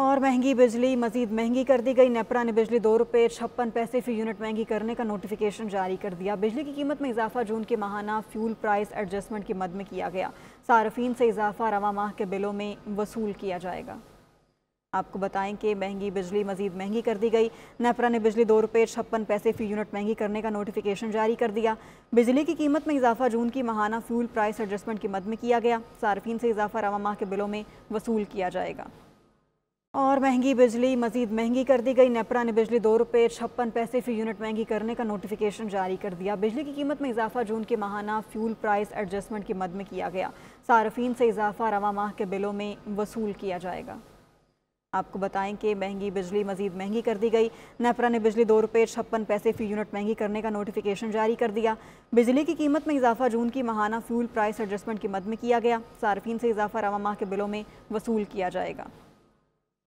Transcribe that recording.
और महंगी बिजली मजीद महंगी कर दी गई नेपरा ने बिजली दो रुपये छप्पन पैसे फी यूनिट महंगी करने का नोटिफिकेशन जारी कर दिया बिजली की कीमत में इजाफा जून के माहाना फ्यूल प्राइस एडजस्टमेंट की मद में किया गया सार्फिन से इजाफा रवा माह के बिलों में वसूल किया जाएगा आपको बताएं कि महंगी बिजली मजीद महंगी कर दी गई नेपरा ने बिजली दो रुपये छप्पन पैसे फी यूनिट महंगी करने का नोटिफिकेशन जारी कर दिया बिजली की कीमत में इजाफा जून की माहाना फ्यूल प्राइस एडजस्टमेंट की मद में किया गया सार्फिन से इजाफा रवा माह के बिलों में वसूल किया जाएगा और महंगी बिजली मजीद महंगी कर दी गई नेपरा ने बिजली दो रुपये छप्पन पैसे फी यूनिट महंगी करने का नोटिफिकेशन जारी कर दिया बिजली की कीमत में इजाफा जून के माहाना फ्यूल प्राइस एडजस्टमेंट की मद में किया गया सार्फिन से इजाफा रवा माह के बिलों में वसूल किया जाएगा आपको बताएं कि महंगी बिजली मजीद महंगी कर दी गई नेपरा ने बिजली दो रुपये छप्पन पैसे फी यूनिट महंगी करने का नोटिफिकेशन जारी कर दिया बिजली की कीमत में इजाफा जून की माहाना फ्यूल प्राइस एडजस्टमेंट की मद में किया गया सार्फिन से इजाफा रवा माह के बिलों में वसूल किया जाएगा